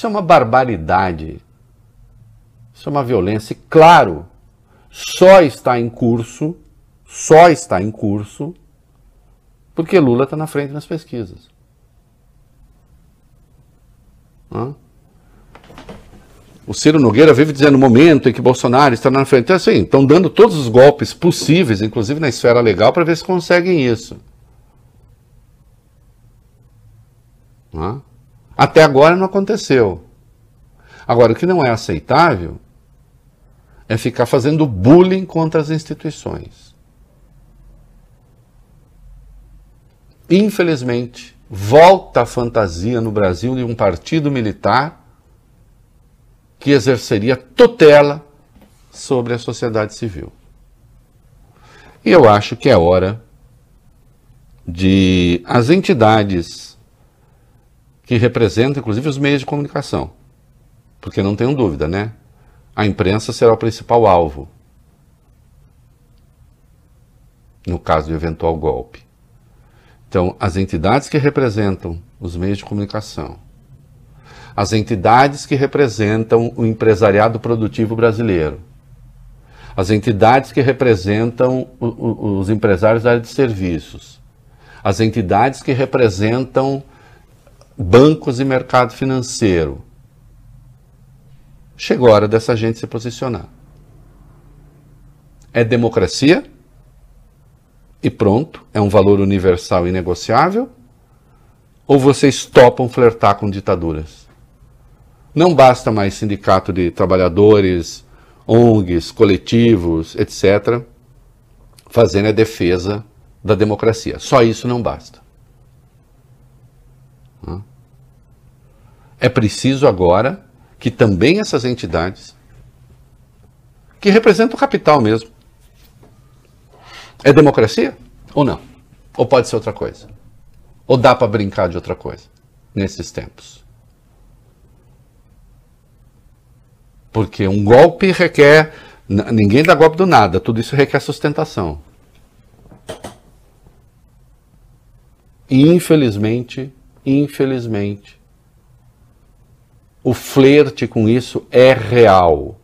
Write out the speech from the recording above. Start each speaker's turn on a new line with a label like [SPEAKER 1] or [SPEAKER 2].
[SPEAKER 1] Isso é uma barbaridade. Isso é uma violência. E, claro, só está em curso, só está em curso, porque Lula está na frente nas pesquisas. Hã? O Ciro Nogueira vive dizendo o momento em que Bolsonaro está na frente. Então, assim, estão dando todos os golpes possíveis, inclusive na esfera legal, para ver se conseguem isso. Não é? Até agora não aconteceu. Agora, o que não é aceitável é ficar fazendo bullying contra as instituições. Infelizmente, volta a fantasia no Brasil de um partido militar que exerceria tutela sobre a sociedade civil. E eu acho que é hora de as entidades que representam, inclusive os meios de comunicação. Porque não tenho dúvida, né? A imprensa será o principal alvo no caso de eventual golpe. Então, as entidades que representam os meios de comunicação, as entidades que representam o empresariado produtivo brasileiro, as entidades que representam o, o, os empresários da área de serviços, as entidades que representam bancos e mercado financeiro. Chegou a hora dessa gente se posicionar. É democracia? E pronto, é um valor universal e negociável? Ou vocês topam flertar com ditaduras? Não basta mais sindicato de trabalhadores, ONGs, coletivos, etc., fazendo a defesa da democracia. Só isso não basta. É preciso agora que também essas entidades, que representam o capital mesmo, é democracia ou não? Ou pode ser outra coisa? Ou dá para brincar de outra coisa nesses tempos? Porque um golpe requer. Ninguém dá golpe do nada, tudo isso requer sustentação. E infelizmente Infelizmente. O flerte com isso é real.